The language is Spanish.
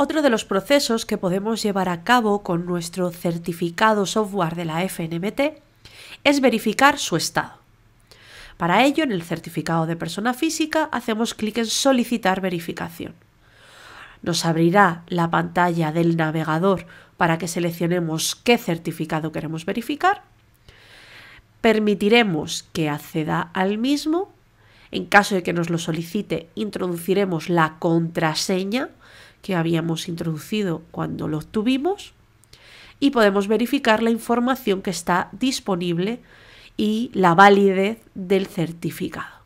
Otro de los procesos que podemos llevar a cabo con nuestro certificado software de la FNMT es verificar su estado. Para ello, en el certificado de persona física hacemos clic en Solicitar verificación. Nos abrirá la pantalla del navegador para que seleccionemos qué certificado queremos verificar. Permitiremos que acceda al mismo. En caso de que nos lo solicite, introduciremos la contraseña que habíamos introducido cuando lo obtuvimos y podemos verificar la información que está disponible y la validez del certificado.